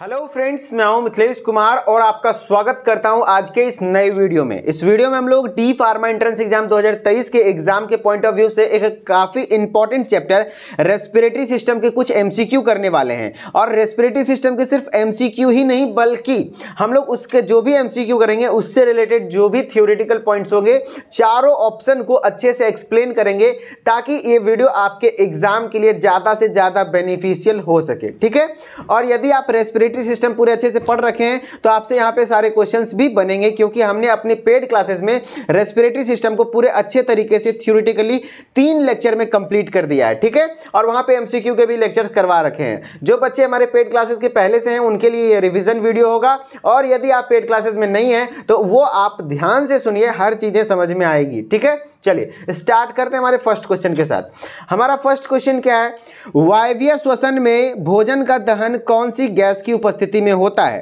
hello friends मैं हूं मिथिलेश कुमार और आपका स्वागत करता हूं आज के इस नए वीडियो में इस वीडियो में हम लोग डी फार्मा एंट्रेंस एग्जाम 2023 के एग्जाम के पॉइंट ऑफ व्यू से एक काफ़ी इंपॉर्टेंट चैप्टर रेस्पिरेटरी सिस्टम के कुछ एमसीक्यू करने वाले हैं और रेस्पिरेटरी सिस्टम के सिर्फ एम ही नहीं बल्कि हम लोग उसके जो भी एम करेंगे उससे रिलेटेड जो भी थियोरिटिकल पॉइंट्स होंगे चारों ऑप्शन को अच्छे से एक्सप्लेन करेंगे ताकि ये वीडियो आपके एग्जाम के लिए ज़्यादा से ज़्यादा बेनिफिशियल हो सके ठीक है और यदि आप रेस्पिरेट रेस्पिरेटरी सिस्टम पूरे अच्छे से पढ़ रखे हैं तो आपसे यहाँ पे सारे क्वेश्चन भी बनेंगे क्योंकि हमने अपने पेड क्लासेस में रेस्पिरेटरी सिस्टम को पूरे अच्छे तरीके से थ्योरिटिकली तीन लेक्चर में कंप्लीट कर दिया है ठीक है और वहाँ पे एमसीक्यू के भी लेक्चर्स करवा रखे हैं जो बच्चे हमारे पेड क्लासेस के पहले से हैं उनके लिए ये रिविजन वीडियो होगा और यदि आप पेड क्लासेस में नहीं हैं तो वो आप ध्यान से सुनिए हर चीज़ें समझ में आएगी ठीक है चलिए स्टार्ट करते हैं हमारे फर्स्ट क्वेश्चन के साथ हमारा फर्स्ट क्वेश्चन क्या है वायव्य श्वसन में भोजन का दहन कौन सी गैस की उपस्थिति में होता है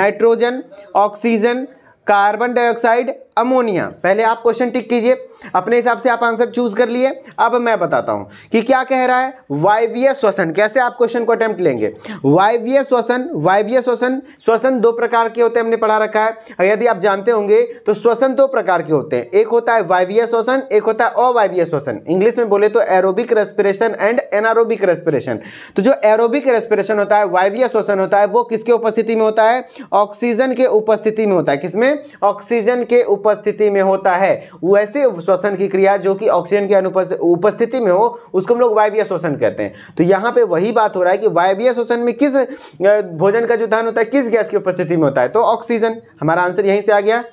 nitrogen oxygen carbon dioxide ammonia पहले आप क्वेश्चन टिक कीजिए अपने हिसाब से आप आंसर चूज कर लिए अब मैं बताता हूं कि क्या कह रहा है वायवीय श्वसन कैसे आप क्वेश्चन को अटेम्प्ट लेंगे वायवीय श्वसन वायवीय श्वसन श्वसन दो प्रकार के होते हैं हमने पढ़ा रखा है यदि आप जानते होंगे तो श्वसन दो प्रकार के होते हैं एक होता है वायवीय श्वसन एक होता है अवायवीय श्वसन इंग्लिश में बोले तो aerobic respiration and anaerobic respiration तो जो एरोबिक रेस्पिरेशन होता है वायवीय श्वसन होता है वो किसके उपस्थिति में होता है ऑक्सीजन के उपस्थिति में होता है किसमें ऑक्सीजन के उपस्थिति में होता है वैसे श्वसन की क्रिया जो कि ऑक्सीजन के उपस्थिति में हो उसको हम लोग वायवीय श्वसन कहते हैं तो यहाँ पे वही बात हो रहा है कि वायवीय श्वसन में किस भोजन का जो दहन होता है किस गैस की उपस्थिति में होता है तो ऑक्सीजन हमारा आंसर यहीं से आ गया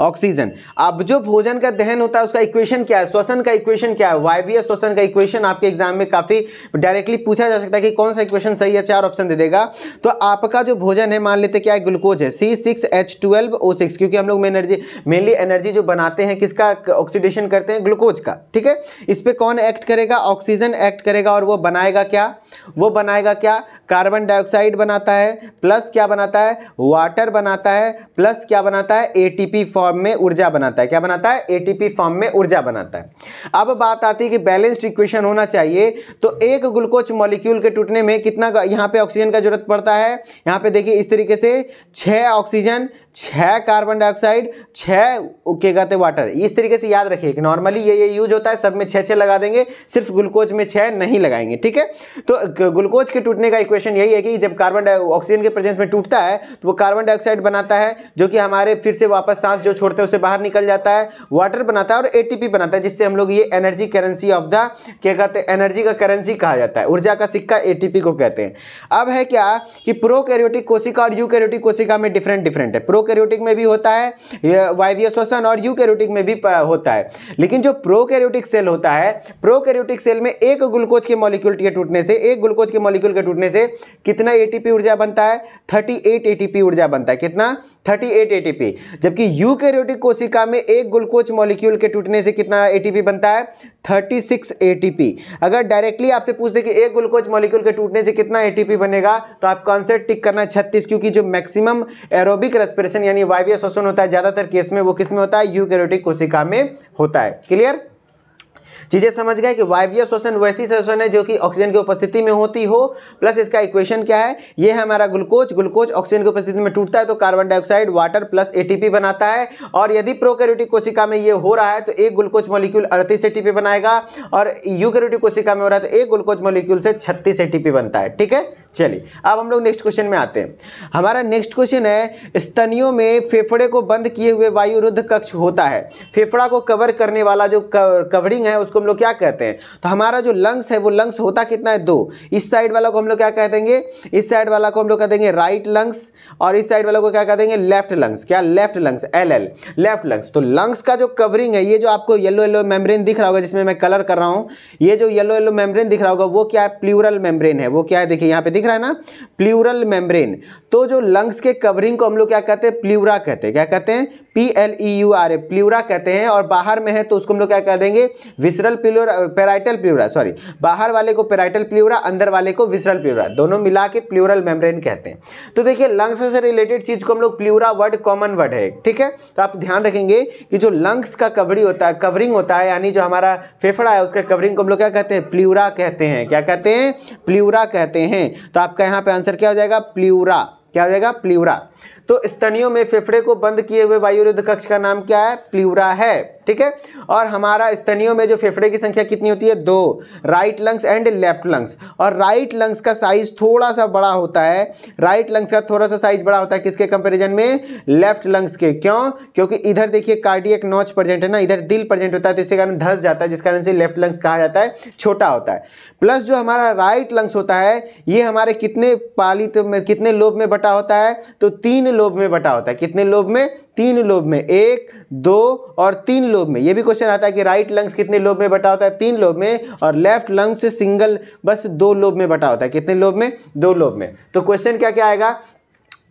ऑक्सीजन अब जो भोजन का दहन होता है उसका इक्वेशन क्या है श्वसन का इक्वेशन क्या है वायवीय श्वसन का इक्वेशन आपके एग्जाम में काफ़ी डायरेक्टली पूछा जा सकता है कि कौन सा इक्वेशन सही है चार ऑप्शन दे देगा तो आपका जो भोजन है मान लेते क्या है ग्लूकोज है C six H twelve O six क्योंकि हम लोग में एनर्जी मेनली एनर्जी जो बनाते हैं किसका ऑक्सीडेशन करते हैं ग्लूकोज का ठीक है इस पर कौन एक्ट करेगा ऑक्सीजन एक्ट करेगा और वो बनाएगा क्या वो बनाएगा क्या कार्बन डाइऑक्साइड बनाता है प्लस क्या बनाता है वाटर बनाता है प्लस क्या बनाता है ए एटीपी फॉर्म में ऊर्जा बनाता है क्या बनाता है एटीपी फॉर्म में ऊर्जा बनाता है अब बात आती है कि बैलेंस्ड इक्वेशन होना चाहिए तो एक ग्लूकोज मॉलिक्यूल के टूटने में कितना यहाँ पे ऑक्सीजन का जरूरत पड़ता है यहाँ पे देखिए इस तरीके से छः ऑक्सीजन छः कार्बन डाइऑक्साइड छः के कहते वाटर इस तरीके से याद रखिए नॉर्मली ये ये यूज होता है सब में छः छः लगा देंगे सिर्फ ग्लूकोज में छः नहीं लगाएंगे ठीक है तो ग्लूकोज के टूटने का इक्वेशन यही है कि जब कार्बन ऑक्सीजन के प्रेजेंस में टूटता है तो वो कार्बन डाइऑक्साइड बनाता है जो कि हमारे फिर से वापस सांस जो छोड़ते हैं उसे बाहर निकल जाता है वाटर बनाता है और एटीपी बनाता है जिससे हम लोग ये एनर्जी करेंसी ऑफ द क्या कहते हैं एनर्जी का करेंसी कहा जाता है ऊर्जा का सिक्का एटीपी को कहते हैं अब है क्या कि प्रोकैरियोटिक कोशिका और यूकैरियोटिक कोशिका में डिफरेंट डिफरेंट है प्रोकैरियोटिक में भी होता है वायवीय श्वसन और यूकैरियोटिक में भी होता है लेकिन जो प्रोकैरियोटिक सेल होता है प्रोकैरियोटिक सेल में एक ग्लूकोज के मॉलिक्यूल के टूटने से एक ग्लूकोज के मॉलिक्यूल के टूटने से कितना एटीपी ऊर्जा बनता है 38 एटीपी ऊर्जा बनता है कितना 38 एटीपी जबकि यूकैरियोटिक कोशिका में एक ग्लूकोज मॉलिक्यूल के टूटने से कितना एटीपी बनता है 36 एटीपी अगर डायरेक्टली आपसे पूछ दे कि एक ग्लूकोज मॉलिक्यूल के टूटने से कितना एटीपी बनेगा तो आप कॉन्सर टिक करना छत्तीस क्योंकि जो मैक्सिमम एरोबिक रेस्पिरेशन यानी वायवीय शोषण होता है ज़्यादातर केस में वो किस में होता है यूकेरियोटिक कोशिका में होता है क्लियर चीज़ें समझ गए कि वायवीय श्वसन वैसी श्वसन है जो कि ऑक्सीजन की उपस्थिति में होती हो प्लस इसका इक्वेशन क्या है ये है हमारा ग्लूकोज ग्लूकोज ऑक्सीजन की उपस्थिति में टूटता है तो carbon dioxide water plus A बनाता है और यदि प्रोकैरियोटिक कोशिका में ये हो रहा है तो एक ग्लूकोज मोलिक्यूल अड़तीस ए बनाएगा और यूकैरियोटिक कोशिका में हो रहा है तो एक ग्लूकोज मोलिक्यूल से छत्तीस ए बनता है ठीक है चलिए अब हम लोग नेक्स्ट क्वेश्चन में आते हैं हमारा नेक्स्ट क्वेश्चन है स्तनियों में फेफड़े को बंद किए हुए वायुरुद्ध कक्ष होता है फेफड़ा को कवर करने वाला जो कवरिंग है उसको हम लोग क्या कहते हैं तो हमारा जो लंग्स है वो लंग्स होता कितना है दो इस साइड वाला को हम लोग क्या कह देंगे इस साइड वाला को हम लोग कह देंगे राइट लंग्स और इस साइड वाला को क्या कह देंगे लेफ्ट लंग्स क्या left lungs L L left lungs तो लंग्स का जो कवरिंग है ये जो आपको येलो येलो मेम्ब्रेन दिख रहा होगा जिसमें मैं कलर कर रहा हूँ ये जो येलो येलो मेम्ब्रेन दिख रहा होगा वो क्या है प्लूरल मेम्ब्रेन है वो क्या है देखिए यहाँ पे दिख रहा है ना प्लूरल मेम्ब्रेन तो जो लंग्स के कवरिंग को हम लोग क्या कहते हैं प्लूरा कहते हैं क्या कहते हैं P L E U R A pleura कहते हैं और बाहर में है तो उसको हम लोग क्या कह देंगे visceral pleura parietal pleura sorry बाहर वाले को पेराइटल प्लूरा अंदर वाले को विसरल प्लूरा दोनों मिला के प्लूरल मेम्ब्रेन कहते हैं तो देखिए लंग्स से रिलेटेड चीज़ को हम लोग प्लूरा वर्ड कॉमन वर्ड है ठीक है तो आप ध्यान रखेंगे कि जो लंग्स का कवरी होता है कवरिंग होता है यानी जो हमारा फेफड़ा है उसका कवरिंग को हम लोग क्या कहते हैं प्लूरा कहते हैं क्या कहते हैं प्लूरा कहते हैं तो आपका यहाँ पे आंसर क्या हो जाएगा प्लीवरा क्या हो जाएगा प्लीवरा तो स्तनियों में फेफड़े को बंद किए हुए वायुरुद्ध कक्ष का नाम क्या है प्ल्यूरा है ठीक है और हमारा स्तनियों में जो फेफड़े की संख्या कितनी होती है दो right lungs and left lungs और राइट लंग्स का साइज थोड़ा सा बड़ा होता है राइट लंग्स का थोड़ा सा साइज बड़ा होता है किसके कंपेरिजन में लेफ्ट लंग्स के क्यों क्योंकि इधर देखिए कार्डियक नॉच प्रजेंट है ना इधर दिल प्रजेंट होता है तो इसके कारण धस जाता है जिस कारण से लेफ्ट लंग्स कहा जाता है छोटा होता है प्लस जो हमारा राइट लंग्स होता है ये हमारे कितने पालित में कितने लोभ में बटा होता है तो तीन लोभ में बटा होता है कितने लोभ में तीन लोभ में एक दो और तीन लोब में ये भी क्वेश्चन आता है कि राइट लंग्स कितने लोब में बटा होता है तीन लोब में और लेफ्ट लंग्स सिंगल बस दो लोब में बटा होता है कितने लोब में दो लोब में तो क्वेश्चन क्या क्या आएगा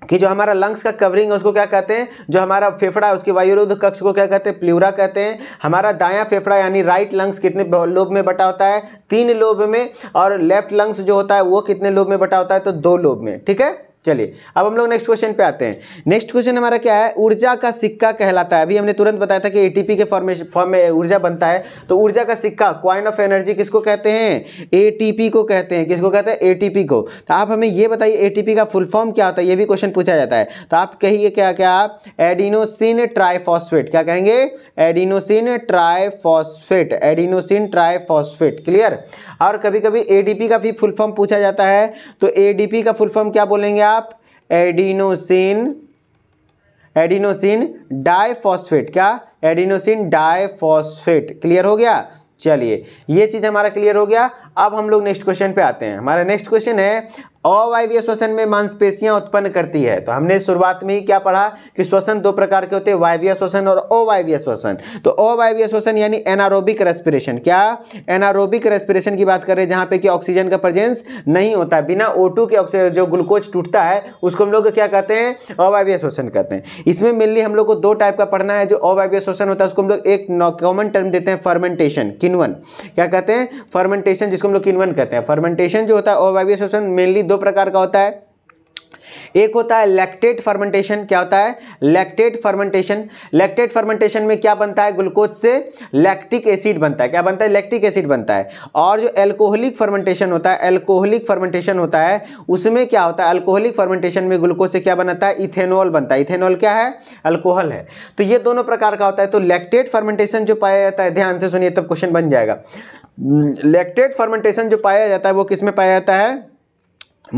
कि जो हमारा लंग्स का कवरिंग है उसको क्या कहते हैं जो हमारा फेफड़ा है उसके वायुरोध कक्ष को क्या कहते हैं प्लूरा कहते हैं हमारा दायां फेफड़ा यानी राइट लंग्स कितने लोब में बटा होता है तीन लोब में और लेफ्ट लंग्स जो होता है वो कितने लोब में बटा होता है तो दो लोब में ठीक है चलिए अब हम लोग नेक्स्ट क्वेश्चन पे आते हैं नेक्स्ट क्वेश्चन हमारा क्या है ऊर्जा का सिक्का कहलाता है अभी हमने तुरंत बताया था कि एटीपी के फॉर्मेशन फॉर्म में ऊर्जा बनता है तो ऊर्जा का सिक्का क्वाइन ऑफ एनर्जी किसको कहते हैं एटीपी को कहते हैं किसको कहते हैं एटीपी को तो आप हमें ये बताइए ए का फुल फॉर्म क्या होता है ये भी क्वेश्चन पूछा जाता है तो आप कहिए क्या क्या आप एडिनोसिन ट्राईफॉस्फेट क्या कहेंगे adenosine triphosphate adenosine triphosphate clear और कभी कभी एडीपी का भी फुल फॉर्म पूछा जाता है तो एडीपी का फुल फॉर्म क्या बोलेंगे एडिनोसिन एडिनोसिन डाइफॉस्फेट क्या एडिनोसिन डाइफॉस्फेट क्लियर हो गया चलिए ये चीज़ हमारा क्लियर हो गया अब हम लोग नेक्स्ट क्वेश्चन पे आते हैं हमारा नेक्स्ट क्वेश्चन है अवायवीय श्वसन में मांसपेशियां उत्पन्न करती है तो हमने शुरुआत में ही क्या पढ़ा कि श्वसन दो प्रकार के होते हैं वायवीय श्वसन और अवायवीय श्वसन तो अवायवीय श्वसन यानी एनारोबिक रेस्पिरेशन क्या एनारोबिक रेस्पिरेशन की बात करें जहां पे कि ऑक्सीजन का प्रेजेंस नहीं होता बिना ओ के ऑक्सीजन जो ग्लूकोज टूटता है उसको हम लोग क्या कहते हैं अवायवीय श्वसन कहते हैं इसमें मेनली हम लोग को दो टाइप का पढ़ना है जो अवायवीय श्वसन होता है उसको हम लोग एक कॉमन टर्म देते हैं फर्मेंटेशन किनवन क्या कहते हैं फर्मेंटेशन जिसको हम लोग किनवन कहते हैं फर्मेंटेशन जो होता है अवायवीय श्वसन मेनली दो प्रकार का होता है एक होता है लैक्टेट फर्मेंटेशन क्या होता है लैक्टेट फर्मेंटेशन लैक्टेट फर्मेंटेशन में क्या बनता है ग्लूकोज से लैक्टिक एसिड बनता है क्या बनता है लैक्टिक एसिड बनता है और जो एल्कोहलिक फर्मेंटेशन होता है एल्कोहलिक फर्मेंटेशन होता है उसमें क्या होता है एल्कोहलिक फर्मेंटेशन में ग्लूकोज से क्या बनाता है इथेनॉल बनता है इथेनॉल क्या है अल्कोहल है तो ये दोनों प्रकार का होता है तो लैक्टेट फर्मेंटेशन जो पाया जाता है ध्यान से सुनिए तब क्वेश्चन बन जाएगा लैक्टेट hmm, फर्मेंटेशन जो पाया जाता है वो किस में पाया जाता है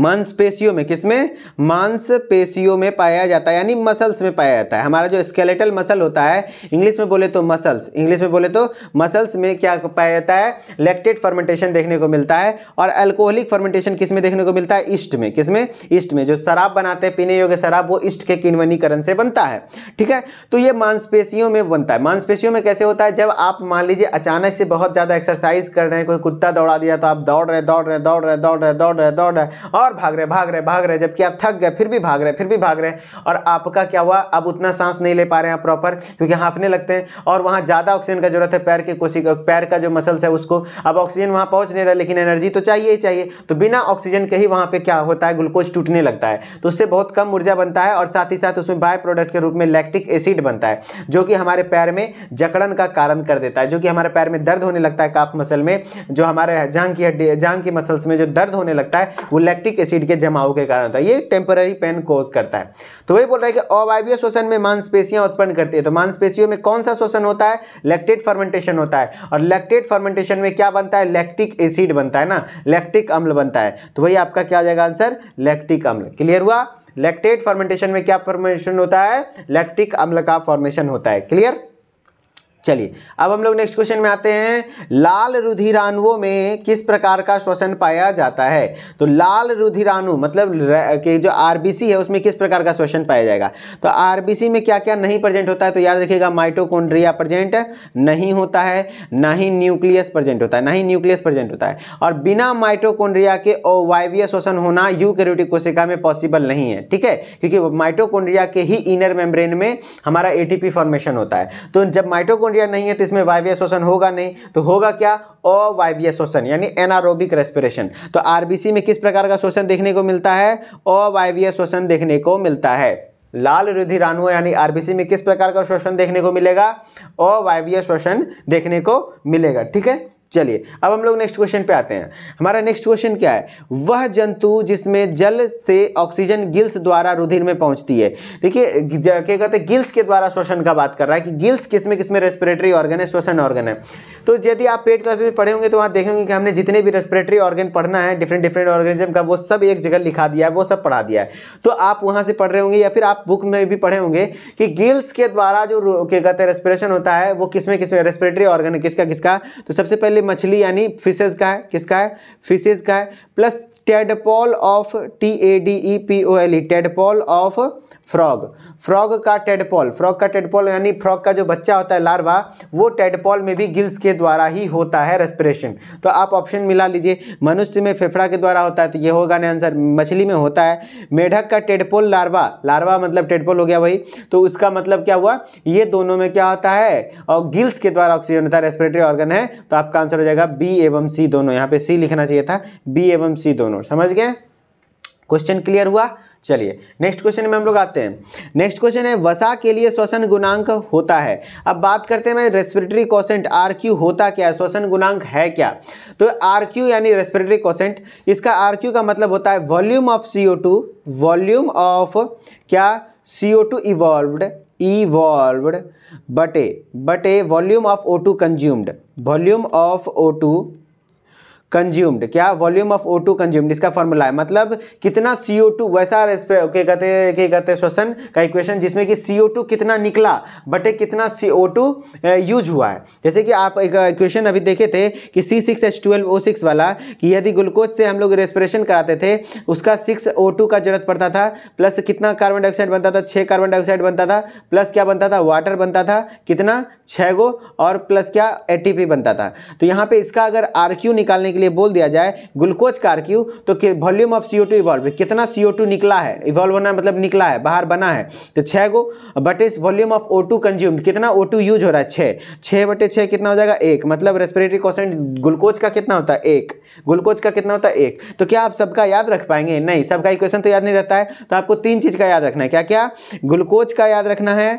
मांसपेशियों में किसमें मांसपेशियों में पाया जाता है यानी मसल्स में पाया जाता है हमारा जो स्केलेटल मसल होता है इंग्लिश में बोले तो मसल्स इंग्लिश में बोले तो मसल्स में क्या पाया जाता है लैक्टेट फर्मेंटेशन देखने को मिलता है और अल्कोहलिक फर्मेंटेशन किस में देखने को मिलता है ईस्ट में किसमें ईस्ट में जो शराब बनाते हैं पीने योग्य शराब वो ईस्ट के किनवनीकरण से बनता है ठीक है तो ये मांसपेशियों में बनता है मांसपेशियों में कैसे होता है जब आप मान लीजिए अचानक से बहुत ज़्यादा एक्सरसाइज कर रहे हैं कोई कुत्ता दौड़ा दिया तो आप दौड़ रहे दौड़ रहे दौड़ रहे दौड़ रहे दौड़ रहे दौड़ रहे और और भाग रहे भाग रहे भाग रहे जबकि आप थक गए फिर भी भाग रहे फिर भी भाग रहे और आपका क्या हुआ अब उतना सांस नहीं ले पा रहे हैं प्रॉपर क्योंकि हाँफने लगते हैं और वहाँ ज़्यादा ऑक्सीजन का जरूरत है पैर की कोशिका पैर का जो मसल्स है उसको अब ऑक्सीजन वहाँ पहुँच नहीं रहा लेकिन एनर्जी तो चाहिए ही चाहिए तो बिना ऑक्सीजन के ही वहाँ पर क्या होता है ग्लूकोज टूटने लगता है तो उससे बहुत कम ऊर्जा बनता है और साथ ही साथ उसमें बाय प्रोडक्ट के रूप में लैक्टिक एसिड बनता है जो कि हमारे पैर में जकड़न का कारण कर देता है जो कि हमारे पैर में दर्द होने लगता है काफ मसल में जो हमारे जांग की हड्डी जांग की मसल्स में जो दर्द होने लगता है वो लैक्टिक यूरिक एसिड के जमाव के कारण होता है ये टेम्पररी पेन कोज करता है तो वही बोल रहा है कि अवायवीय श्वसन में मांसपेशियां उत्पन्न करती है तो मांसपेशियों में कौन सा श्वसन होता है लैक्टेट फर्मेंटेशन होता है और लैक्टेट फर्मेंटेशन में क्या बनता है लैक्टिक एसिड बनता है ना लैक्टिक अम्ल बनता है तो वही आपका क्या आ जाएगा आंसर लैक्टिक अम्ल क्लियर हुआ लैक्टेट फर्मेंटेशन में क्या फॉर्मेशन होता है लैक्टिक अम्ल का फॉर्मेशन होता है क्लियर चलिए अब हम लोग नेक्स्ट क्वेश्चन में आते हैं लाल रुधिराणुओं में किस प्रकार का श्वसन पाया जाता है तो लाल रुधिराणु मतलब के जो आरबीसी है उसमें किस प्रकार का श्वसन पाया जाएगा तो आरबीसी में क्या क्या नहीं प्रेजेंट होता है तो याद रखिएगा माइटोकोन्ड्रिया प्रेजेंट नहीं होता है ना ही न्यूक्लियस प्रजेंट होता है ना ही न्यूक्लियस प्रजेंट होता है और बिना माइटोकोन्ड्रिया के ओवाइवीय श्वसन होना यूकैरियोटिक कोशिका में पॉसिबल नहीं है ठीक है क्योंकि माइटोकोन्ड्रिया के ही इनर मेम्ब्रेन में हमारा एटीपी फॉर्मेशन होता है तो जब माइटोकोन्ड्रिया माइटोकॉन्ड्रिया नहीं है तो इसमें वायवीय श्वसन होगा नहीं तो होगा क्या अवायवीय श्वसन यानी एनारोबिक रेस्पिरेशन तो आरबीसी में किस प्रकार का श्वसन देखने को मिलता है अवायवीय श्वसन देखने को मिलता है लाल रुधिराणु यानी आरबीसी में किस प्रकार का श्वसन देखने को मिलेगा अवायवीय श्वसन देखने को मिलेगा ठीक है चलिए अब हम लोग नेक्स्ट क्वेश्चन पे आते हैं हमारा नेक्स्ट क्वेश्चन क्या है वह जंतु जिसमें जल से ऑक्सीजन गिल्स द्वारा रुधिर में पहुंचती है देखिए क्या कहते हैं गिल्स के द्वारा श्वसन का बात कर रहा है कि गिल्स किस में किस में रेस्पिरेटरी ऑर्गन है श्वसन ऑर्गन है तो यदि आप पेट क्लास में पढ़े होंगे तो वहाँ देखेंगे कि हमने जितने भी रेस्पिरेटरी ऑर्गन पढ़ना है डिफरेंट डिफरेंट ऑर्गेनिज्म का वो सब एक जगह लिखा दिया है वो सब पढ़ा दिया है तो आप वहाँ से पढ़ रहे होंगे या फिर आप बुक में भी पढ़े होंगे कि गिल्स के द्वारा जो क्या कहते हैं रेस्पिरेशन होता है वो किसमें किसमें किस रेस्पिरेटरी ऑर्गन है किसका किसका तो सबसे पहले मछली यानी फिशेज का है किसका है फिशेज का है plus टेडपॉल of T A D E P O L E टेडपॉल of frog frog का टेडपॉल फ्रॉग का टेडपॉल यानी फ्रॉग का जो बच्चा होता है लार्वा वो टेडपॉल में भी गिल्स के द्वारा ही होता है रेस्पिरेशन तो आप ऑप्शन मिला लीजिए मनुष्य में फेफड़ा के द्वारा होता है तो ये होगा ना आंसर मछली में होता है मेढक का टेडपोल लार्वा लार्वा मतलब टेडपोल हो गया भाई तो उसका मतलब क्या हुआ ये दोनों में क्या होता है और गिल्स के द्वारा ऑक्सीजन होता है रेस्पिरेटरी ऑर्गन है तो आपका आंसर आंसर हो जाएगा बी एवं सी दोनों यहाँ पे सी लिखना चाहिए था बी एवं सी दोनों समझ गए क्वेश्चन क्लियर हुआ चलिए नेक्स्ट क्वेश्चन में हम लोग आते हैं नेक्स्ट क्वेश्चन है वसा के लिए श्वसन गुणांक होता है अब बात करते हैं रेस्पिरेटरी कॉसेंट आर क्यू होता क्या है श्वसन गुणांक है क्या तो आर क्यू यानी रेस्पिरेटरी कॉसेंट इसका आर क्यू का मतलब होता है volume of C O two volume of क्या C O two evolved evolved बटे बटे volume of O two consumed volume of O2 consumed क्या volume of O two consumed इसका फॉर्मूला है मतलब कितना सी ओ टू वैसा क्या कहते हैं क्या कहते हैं श्वसन का इक्वेशन जिसमें कि सी ओ टू कितना निकला बटे कितना सी ओ टू यूज हुआ है जैसे कि आप एक इक्वेशन अभी देखे थे कि C six H twelve O six वाला कि यदि ग्लूकोज से हम लोग रेस्पिरेशन कराते थे उसका सिक्स ओ टू का जरूरत पड़ता था प्लस कितना कार्बन डाइऑक्साइड बनता था छः कार्बन डाइऑक्साइड बनता था प्लस क्या बनता था वाटर बनता था कितना छः गो और प्लस क्या ए बनता था तो यहाँ पर इसका अगर आर निकालने के लिए लिए बोल दिया जाए ग्लूकोज का आरक्यू तो volume of C O two evolve कितना सी टू निकला है इवॉल्व होना मतलब निकला है बाहर बना है तो छः गो बट इस volume of O two consumed कितना ओ टू यूज हो रहा है छः छः बटे छः कितना हो जाएगा एक मतलब रेस्पिरेटरी कॉन्सेंट ग्लूकोज का कितना होता है एक ग्लूकोज का कितना होता है एक तो क्या आप सबका याद रख पाएंगे नहीं सबका इक्वेशन तो याद नहीं रहता है तो आपको तीन चीज़ का याद रखना है क्या क्या ग्लूकोज का याद रखना है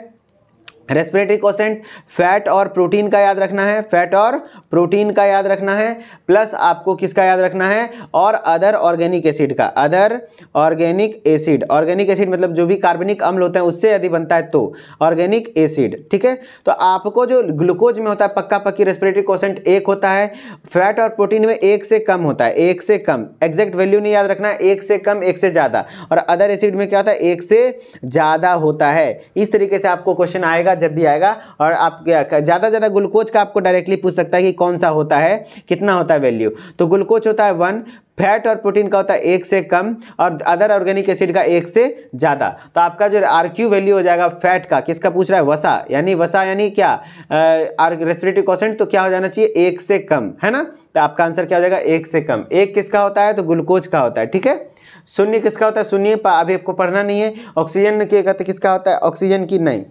रेस्पिरेटरी कोसेंट फैट और प्रोटीन का याद रखना है फैट और प्रोटीन का याद रखना है प्लस आपको किसका याद रखना है और अदर ऑर्गेनिक एसिड का other organic acid organic acid मतलब जो भी कार्बनिक अम्ल होते हैं उससे यदि बनता है तो ऑर्गेनिक एसिड ठीक है तो आपको जो ग्लूकोज में होता है पक्का पक्की रेस्पिरेटरी कोसेंट एक होता है फैट और प्रोटीन में एक से कम होता है एक से कम एग्जैक्ट वैल्यू नहीं याद रखना है एक से कम एक से ज़्यादा और अदर एसिड में क्या होता है एक से ज़्यादा होता है इस तरीके से आपको क्वेश्चन आएगा जब भी आएगा और आप ज़्यादा ज़्यादा ग्लूकोज का आपको डायरेक्टली पूछ सकता है कि कौन सा होता है कितना होता है वैल्यू तो ग्लूकोज होता है वन फैट और प्रोटीन का होता है एक से कम और अदर ऑर्गेनिक एसिड का एक से ज़्यादा तो आपका जो आर क्यू वैल्यू हो जाएगा फैट का किसका पूछ रहा है वसा यानी वसा यानी क्या रेस्पिरेटरी कॉसेंट तो क्या हो जाना चाहिए एक से कम है ना तो आपका आंसर क्या हो जाएगा एक से कम एक किसका होता है तो ग्लूकोज का होता है ठीक है शून्य किसका होता है शून्य अभी आपको पढ़ना नहीं है ऑक्सीजन के कहते किसका होता है ऑक्सीजन की नहीं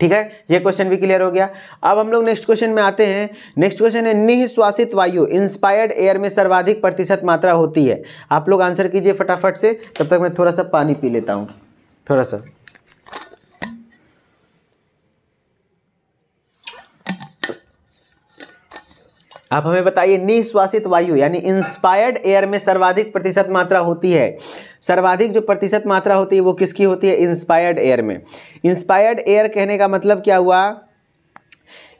ठीक है ये क्वेश्चन भी क्लियर हो गया अब हम लोग नेक्स्ट क्वेश्चन में आते हैं नेक्स्ट क्वेश्चन है निःश्वासित वायु इंस्पायर्ड एयर में सर्वाधिक प्रतिशत मात्रा होती है आप लोग आंसर कीजिए फटाफट से तब तक मैं थोड़ा सा पानी पी लेता हूँ थोड़ा सा आप हमें बताइए निःश्वासित वायु यानी इंस्पायर्ड एयर में सर्वाधिक प्रतिशत मात्रा होती है सर्वाधिक जो प्रतिशत मात्रा होती है वो किसकी होती है इंस्पायर्ड एयर में इंस्पायर्ड एयर कहने का मतलब क्या हुआ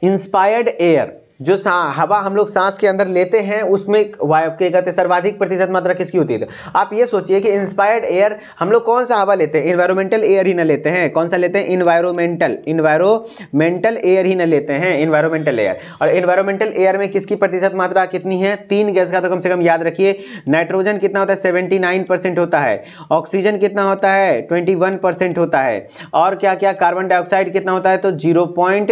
इंस्पायर्ड एयर जो हवा हम लोग सांस के अंदर लेते हैं उसमें वायु के कहते हैं सर्वाधिक प्रतिशत मात्रा किसकी होती है आप ये सोचिए कि इंस्पायर्ड एयर हम लोग कौन सा हवा लेते हैं इन्वायरमेंटल एयर ही ना लेते हैं कौन सा लेते हैं इन्वायरमेंटल इन्वायरमेंटल एयर ही ना लेते हैं इन्वायरमेंटल एयर और इन्वायरमेंटल एयर में किसकी प्रतिशत मात्रा कितनी है तीन गैस का तो कम से कम याद रखिए नाइट्रोजन कितना होता है सेवेंटी नाइन परसेंट होता है ऑक्सीजन कितना होता है ट्वेंटी वन परसेंट होता है और क्या क्या कार्बन डाइऑक्साइड कितना होता है तो zero point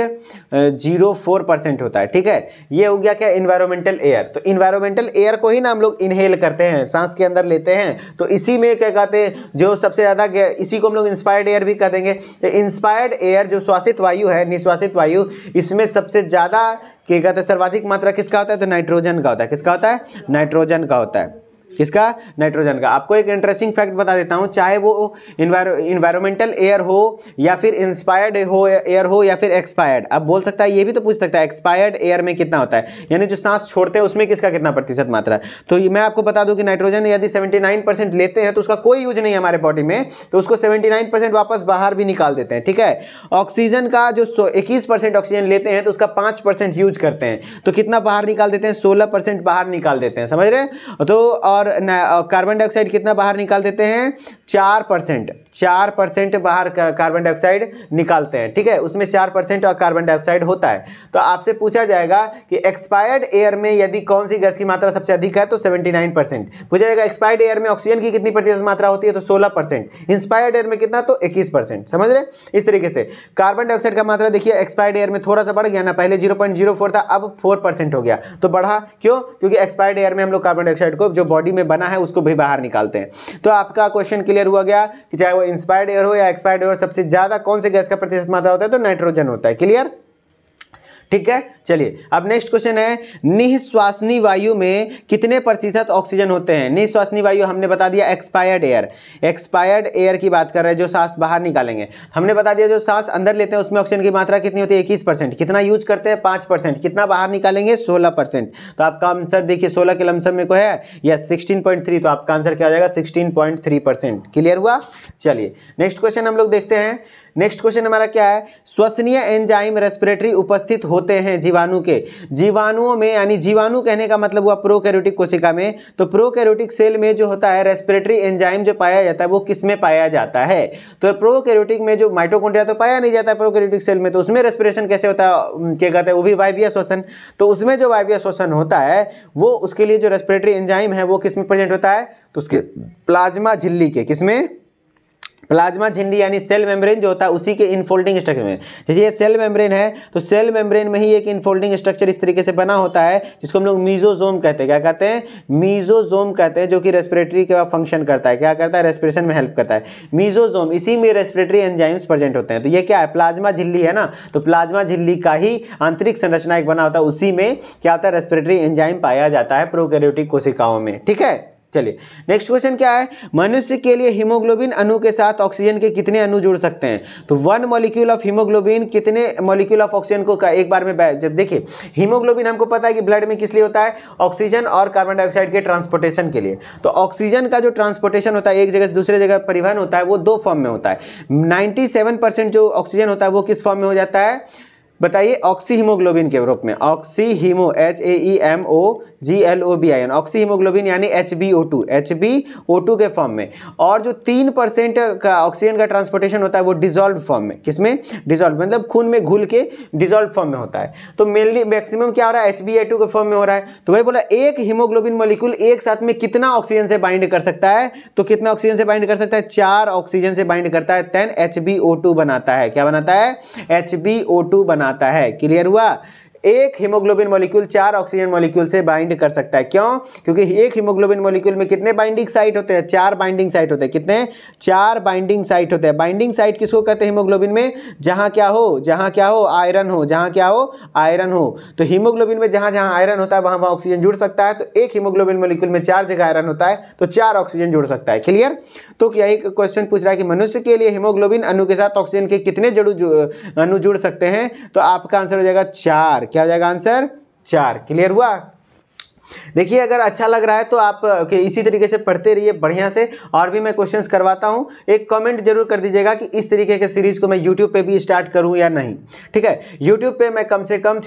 zero four percent होता है ठीक है है ये हो गया क्या इन्वायरमेंटल एयर तो इन्वायरमेंटल एयर को ही ना हम लोग इनहेल करते हैं सांस के अंदर लेते हैं तो इसी में क्या कहते हैं जो सबसे ज़्यादा इसी को हम लोग इंस्पायर्ड एयर भी कह देंगे तो इंस्पायर्ड एयर जो श्वासित वायु है निश्वासित वायु इसमें सबसे ज़्यादा क्या कहते हैं सर्वाधिक मात्रा किसका होता है तो नाइट्रोजन का होता है किसका होता है नाइट्रोजन का होता है किसका नाइट्रोजन का आपको एक इंटरेस्टिंग फैक्ट बता देता हूँ चाहे वो इन्वायरमेंटल एयर हो या फिर इंस्पायर्ड हो एयर हो या फिर एक्सपायर्ड अब बोल सकता है ये भी तो पूछ सकता है एक्सपायर्ड एयर में कितना होता है यानी जो सांस छोड़ते हैं उसमें किसका कितना प्रतिशत मात्रा है तो मैं आपको बता दूँ कि नाइट्रोजन यदि सेवेंटी लेते हैं तो उसका कोई यूज नहीं है हमारे बॉडी में तो उसको सेवेंटी वापस बाहर भी निकाल देते हैं ठीक है ऑक्सीजन का जो इक्कीस ऑक्सीजन लेते हैं तो उसका पाँच यूज करते हैं तो कितना बाहर निकाल देते हैं सोलह बाहर निकाल देते हैं समझ रहे तो और और कार्बन डाइऑक्साइड कितना बाहर निकाल देते हैं चार परसेंट चार परसेंट बाहर कार्बन डाइऑक्साइड निकालते हैं ठीक है उसमें चार परसेंट और कार्बन डाइऑक्साइड होता है तो आपसे पूछा जाएगा कि एक्सपायर्ड एयर में यदि कौन सी गैस की मात्रा सबसे अधिक है तो सेवेंटी नाइन परसेंट पूछा जाएगा एक्सपायर्ड एयर में ऑक्सीजन की कितनी प्रतिशत मात्रा होती है तो सोलह परसेंट इंस्पायर्ड एयर में कितना तो इक्कीस परसेंट समझ रहे इस तरीके से कार्बन डाइऑक्साइड का मात्रा देखिए एक्सपायर्ड एयर में थोड़ा सा बढ़ गया ना पहले जीरो पॉइंट जीरो फोर था अब फोर परसेंट हो गया तो बढ़ा क्यों क्योंकि एक्सपायर्ड एयर में हम लोग कार्बन डाइऑक्साइड को जो बॉडी में बना है उसको भी बाहर निकालते हैं तो आपका क्वेश्चन क्लियर हुआ गया कि चाहे वो इंस्पायर्ड एयर हो या एक्सपायर्ड एयर सबसे ज़्यादा कौन से गैस का प्रतिशत मात्रा होता है तो नाइट्रोजन होता है क्लियर ठीक है चलिए अब नेक्स्ट क्वेश्चन है निःश्वासनी वायु में कितने प्रतिशत ऑक्सीजन होते हैं निःश्वासनी वायु हमने बता दिया एक्सपायर्ड एयर एक्सपायर्ड एयर की बात कर रहे हैं जो सांस बाहर निकालेंगे हमने बता दिया जो सांस अंदर लेते हैं उसमें ऑक्सीजन की मात्रा कितनी होती है इक्कीस परसेंट कितना यूज करते हैं पाँच परसेंट कितना बाहर निकालेंगे सोलह परसेंट तो आपका आंसर देखिए सोलह के लमसम में को है या सिक्सटीन पॉइंट थ्री तो आपका आंसर क्या हो जाएगा sixteen point three percent clear हुआ चलिए नेक्स्ट क्वेश्चन हम लोग देखते हैं नेक्स्ट क्वेश्चन हमारा क्या है श्वसनीय एंजाइम रेस्पिरेटरी उपस्थित होते हैं जीवाणु के जीवाणुओं में यानी जीवाणु कहने का मतलब हुआ प्रोकैरियोटिक कोशिका में तो प्रोकैरियोटिक सेल में जो होता है रेस्पिरेटरी एंजाइम जो पाया जाता है वो किस में पाया जाता है तो प्रोकैरियोटिक में जो माइटोकॉन्ड्रिया तो पाया नहीं जाता है प्रोकैरियोटिक सेल में तो उसमें रेस्पिरेशन कैसे होता है क्या कहते हैं वो भी वायवीय श्वसन तो उसमें जो वायवीय श्वसन होता है वो उसके लिए जो रेस्पिरेटरी एंजाइम है वो किस में प्रेजेंट होता है तो उसके प्लाज्मा झिल्ली के किसमें प्लाज्मा झिल्ली यानी सेल मेम्ब्रेन जो होता है उसी के इनफोल्डिंग स्ट्रक्चर में जैसे ये सेल मेम्ब्रेन है तो सेल मेम्ब्रेन में ही एक इनफोल्डिंग स्ट्रक्चर इस तरीके से बना होता है जिसको हम लोग मीजोजोम कहते हैं क्या कहते हैं मीजोजोम कहते हैं जो कि रेस्पिरेटरी के बाद फंक्शन करता है क्या करता है रेस्पिरेशन में हेल्प करता है मीजोजोम इसी में रेस्पिरेटरी एंजाइम्स प्रेजेंट होते हैं तो ये क्या है प्लाज्मा झिल्ली है ना तो प्लाज्मा झिल्ली का ही आंतरिक संरचना एक बना होता है उसी में क्या होता है रेस्पिरेटरी एंजाइम पाया जाता है प्रोकैरियोटिक कोशिकाओं में ठीक है चलिए नेक्स्ट क्वेश्चन क्या है मनुष्य के लिए हीमोग्लोबिन अणु के साथ ऑक्सीजन के कितने अणु जुड़ सकते हैं तो वन मॉलिक्यूल ऑफ हीमोग्लोबिन कितने मॉलिक्यूल ऑफ ऑक्सीजन को एक बार में जब देखिए हीमोग्लोबिन हमको पता है कि ब्लड में किस लिए होता है ऑक्सीजन और कार्बन डाइऑक्साइड के ट्रांसपोर्टेशन के लिए तो ऑक्सीजन का जो ट्रांसपोर्टेशन होता है एक जगह से दूसरे जगह परिवहन होता है वो दो फॉर्म में होता है नाइन्टी जो ऑक्सीजन होता है वो किस फॉर्म में हो जाता है बताइए ऑक्सी हीमोग्लोबिन के रूप में oxy haemo H A E M O G L O B I N oxyhaemoglobin यानी H B O two H B O two के फॉर्म में और जो तीन परसेंट का ऑक्सीजन का ट्रांसपोर्टेशन होता है वो डिजोल्व फॉर्म में किसमें डिजोल्व मतलब खून में घुल के डिजोल्व फॉर्म में होता है तो मेनली मैक्सिमम क्या हो रहा है एच बी ए टू के फॉर्म में हो रहा है तो वही बोला एक हीमोग्लोबिन मोलिकुल एक साथ में कितना ऑक्सीजन से बाइंड कर सकता है तो कितना ऑक्सीजन से बाइंड कर सकता है चार ऑक्सीजन से बाइंड करता है तेन एच बी ओ टू बनाता है क्या बनाता है एच बी ओ टू बना बनाता है क्लियर हुआ एक हीमोग्लोबिन मॉलिक्यूल चार ऑक्सीजन मॉलिक्यूल से बाइंड कर सकता है क्यों क्योंकि एक हीमोग्लोबिन मॉलिक्यूल में कितने बाइंडिंग साइट होते हैं चार बाइंडिंग साइट होते हैं कितने चार बाइंडिंग साइट होते हैं बाइंडिंग साइट किसको कहते हैं हीमोग्लोबिन में जहाँ क्या हो जहाँ क्या हो आयरन हो जहाँ क्या हो आयरन हो तो हीमोग्लोबिन में जहाँ जहाँ आयरन होता है वहाँ वहाँ ऑक्सीजन जुड़ सकता है तो एक हीमोग्लोबिन मोलिक्यूल में चार जगह आयरन होता है तो चार ऑक्सीजन जुड़ सकता है क्लियर तो क्या एक क्वेश्चन पूछ रहा है कि मनुष्य के लिए हीमोग्लोबिन अनु के साथ ऑक्सीजन के कितने जड़ू अनु जुड़ सकते हैं तो आपका आंसर हो जाएगा चार क्या हो जाएगा आंसर चार क्लियर हुआ देखिए अगर अच्छा लग रहा है तो आप okay, इसी तरीके से पढ़ते रहिए बढ़िया से और भी मैं क्वेश्चंस करवाता हूँ एक कमेंट जरूर कर दीजिएगा कि इस तरीके के सीरीज़ को मैं यूट्यूब पे भी स्टार्ट करूँ या नहीं ठीक है यूट्यूब पे मैं कम से कम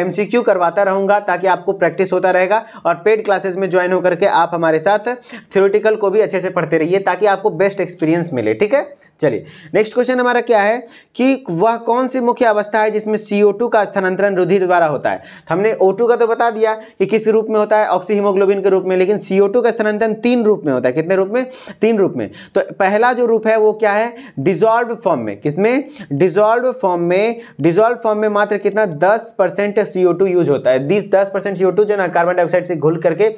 एम क्यू करवाता रहूँगा ताकि आपको प्रैक्टिस होता रहेगा और पेड क्लासेज में ज्वाइन होकर के आप हमारे साथ थ्योरेटिकल को भी अच्छे से पढ़ते रहिए ताकि आपको बेस्ट एक्सपीरियंस मिले ठीक है चलिए नेक्स्ट क्वेश्चन हमारा क्या है कि वह कौन सी मुख्य अवस्था है जिसमें सी का स्थानांतरण रुधिर द्वारा होता है हमने ओ का तो बता दिया कि किस रूप रूप में होता है ऑक्सीहीमोग्लोबिन के रूप में लेकिन CO2 का स्थानांतरण तीन रूप में होता है कितने रूप में तीन रूप में तो पहला जो रूप है वो क्या है डिजॉल्व फॉर्म में किसमें डिजॉल्व फॉर्म में डिजॉल्व फॉर्म में मात्र कितना दस परसेंट यूज होता है दस दस परसेंट जो ना कार्बन डाइऑक्साइड से घुल करके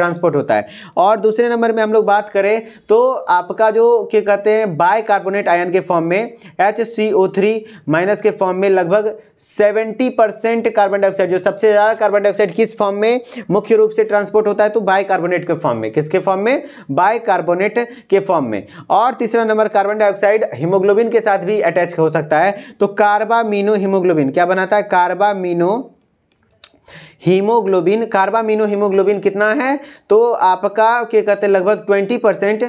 ट्रांसपोर्ट होता है और दूसरे नंबर में हम लोग बात करें तो आपका जो क्या कहते हैं बाय कार्बोनेट आयन के फॉर्म में एच थ्री माइनस के फॉर्म में लगभग सेवेंटी परसेंट कार्बन डाइऑक्साइड जो सबसे ज़्यादा कार्बन डाइऑक्साइड किस फॉर्म में मुख्य रूप से ट्रांसपोर्ट होता है तो बाइकार्बोनेट के फॉर्म में किसके फॉर्म में बाइकार्बोनेट के फॉर्म में और तीसरा नंबर कार्बन डाइऑक्साइड हिमोग्लोबिन के साथ भी अटैच हो सकता है तो कार्बामिनो हिमोग्लोबिन क्या बनाता है कार्बामिनो हीमोग्लोबिन कार्बामिनो हीमोग्लोबिन कितना है तो आपका क्या कहते हैं लगभग ट्वेंटी परसेंट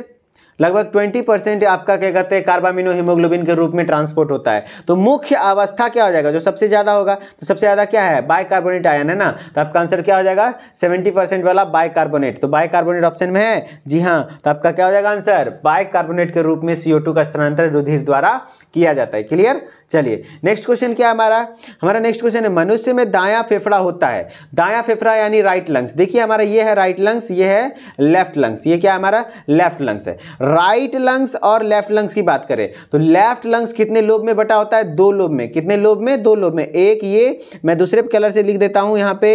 लगभग 20 परसेंट आपका क्या कहते हैं कार्बामिनो हीमोग्लोबिन के रूप में ट्रांसपोर्ट होता है तो मुख्य अवस्था क्या हो जाएगा जो सबसे ज़्यादा होगा तो सबसे ज़्यादा क्या है बाइकार्बोनेट आयन है ना तो आपका आंसर क्या हो जाएगा सेवेंटी परसेंट वाला बाइकार्बोनेट तो बाइकार्बोनेट ऑप्शन में है जी हाँ तो आपका क्या हो जाएगा आंसर बाइकार्बोनेट के रूप में सीओ का स्थानांतरण रुधिर द्वारा किया जाता है क्लियर चलिए नेक्स्ट क्वेश्चन क्या हमारा हमारा नेक्स्ट क्वेश्चन है मनुष्य में दाया फेफड़ा होता है दाया फेफड़ा यानी राइट लंग्स देखिए हमारा ये है राइट लंग्स ये है लेफ्ट लंग्स ये क्या हमारा लेफ्ट लंग्स है राइट लंग्स और लेफ्ट लंग्स की बात करें तो लेफ्ट लंग्स कितने लोब में बटा होता है दो लोब में कितने लोब में दो लोब में एक ये मैं दूसरे कलर से लिख देता हूँ यहाँ पे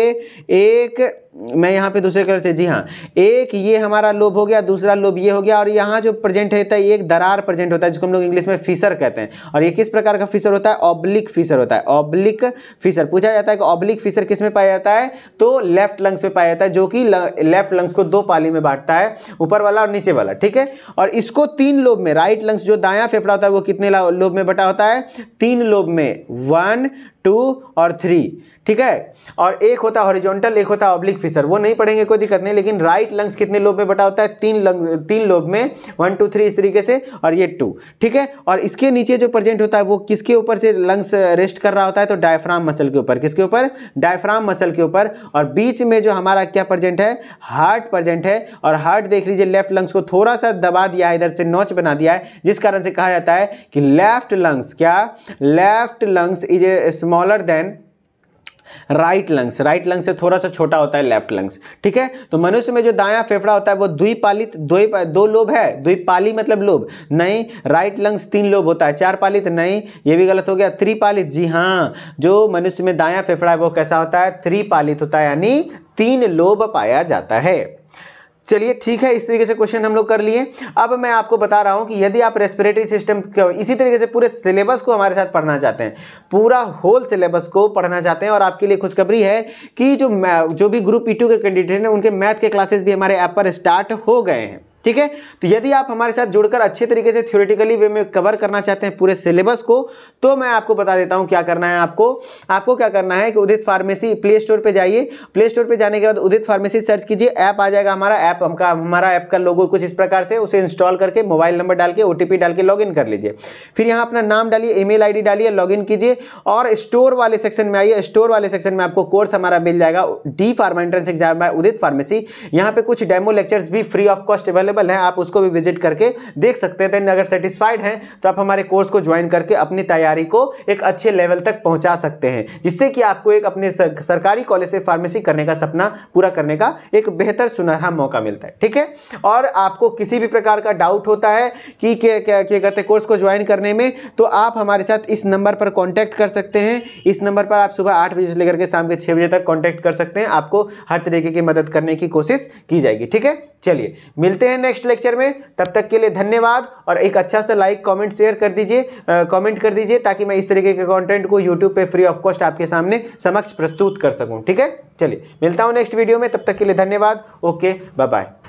एक मैं यहाँ पे दूसरे कलर से जी हाँ एक ये हमारा लोब हो गया दूसरा लोब ये हो गया और यहाँ जो प्रेजेंट होता है ये एक दरार प्रेजेंट होता है जिसको हम लोग इंग्लिश में फिसर कहते हैं और ये किस प्रकार का फिसर होता है ऑब्लिक फिसर होता है ऑब्लिक फिसर पूछा जाता है कि ऑब्लिक फिसर किस में पाया जाता है तो लेफ्ट लंग्स में पाया जाता है जो कि लेफ्ट लंग्स को दो पाली में बांटता है ऊपर वाला और नीचे वाला ठीक है और इसको तीन लोब में राइट लंग्स जो दाया फेफड़ा होता है वो कितने लोब में बटा होता है तीन लोब में वन टू और थ्री ठीक है और एक होता हॉरिजॉन्टल एक होता ऑब्लिक फिसर वो नहीं पढ़ेंगे कोई दिक्कत नहीं लेकिन राइट लंग्स कितने लोब में बटा होता है तीन लंग तीन लोब में वन टू थ्री इस तरीके से और ये टू ठीक है और इसके नीचे जो प्रेजेंट होता है वो किसके ऊपर से लंग्स रेस्ट कर रहा होता है तो डायफ्राम मसल के ऊपर किसके ऊपर डायफ्राम मसल के ऊपर और बीच में जो हमारा क्या प्रजेंट है हार्ट प्रजेंट है और हार्ट देख लीजिए लेफ्ट लंग्स को थोड़ा सा दबा दिया है इधर से नोच बना दिया है जिस कारण से कहा जाता है कि लेफ्ट लंग्स क्या left lungs is a small smaller than right lungs right lungs से थोड़ा सा छोटा होता है लेफ्ट लंग्स ठीक है तो मनुष्य में जो दाया फेफड़ा होता है वो द्विपालित दो दो लोब है द्विपाली मतलब लोब नहीं राइट लंग्स तीन लोब होता है चार पालित नहीं ये भी गलत हो गया त्रिपालित जी हाँ जो मनुष्य में दाया फेफड़ा है वो कैसा होता है त्रिपालित होता है यानी तीन लोब पाया जाता है चलिए ठीक है इस तरीके से क्वेश्चन हम लोग कर लिए अब मैं आपको बता रहा हूँ कि यदि आप रेस्पिरेटरी सिस्टम इसी तरीके से पूरे सिलेबस को हमारे साथ पढ़ना चाहते हैं पूरा होल सिलेबस को पढ़ना चाहते हैं और आपके लिए खुशखबरी है कि जो जो भी ग्रुप ई के कैंडिडेट हैं उनके मैथ के क्लासेस भी हमारे ऐप पर स्टार्ट हो गए हैं ठीक है तो यदि आप हमारे साथ जुड़कर अच्छे तरीके से थ्योरेटिकली वे में कवर करना चाहते हैं पूरे सिलेबस को तो मैं आपको बता देता हूं क्या करना है आपको आपको क्या करना है कि उदित फार्मेसी प्ले स्टोर पर जाइए प्ले स्टोर पर जाने के बाद उदित फार्मेसी सर्च कीजिए ऐप आ जाएगा हमारा ऐप हमका हमारा ऐप का लोगो कुछ इस प्रकार से उसे इंस्टॉल करके मोबाइल नंबर डाल के ओ डाल के लॉग कर लीजिए फिर यहाँ अपना नाम डालिए ई मेल डालिए लॉग कीजिए और स्टोर वाले सेक्शन में आइए स्टोर वाले सेक्शन में आपको कोर्स हमारा मिल जाएगा D pharma entrance exam Udit pharmacy यहाँ पर कुछ डेमो लेक्चर्स भी free of cost available available है आप उसको भी विजिट करके देख सकते हैं अगर सेटिस्फाइड हैं तो आप हमारे कोर्स को ज्वाइन करके अपनी तैयारी को एक अच्छे लेवल तक पहुंचा सकते हैं जिससे कि आपको एक अपने सरकारी कॉलेज से फार्मेसी करने का सपना पूरा करने का एक बेहतर सुनहरा मौका मिलता है ठीक है और आपको किसी भी प्रकार का डाउट होता है कि क्या कहते हैं कोर्स को ज्वाइन करने में तो आप हमारे साथ इस नंबर पर कॉन्टैक्ट कर सकते हैं इस नंबर पर आप सुबह आठ बजे से लेकर के शाम के छः बजे तक कॉन्टैक्ट कर सकते हैं आपको हर तरीके की मदद करने की कोशिश की जाएगी ठीक है चलिए मिलते हैं नेक्स्ट लेक्चर में तब तक के लिए धन्यवाद और एक अच्छा सा लाइक कमेंट शेयर कर दीजिए कमेंट कर दीजिए ताकि मैं इस तरीके के कंटेंट को यूट्यूब पे फ्री ऑफ कॉस्ट आपके सामने समक्ष प्रस्तुत कर सकूँ ठीक है चलिए मिलता हूँ नेक्स्ट वीडियो में तब तक के लिए धन्यवाद ओके बाय बाय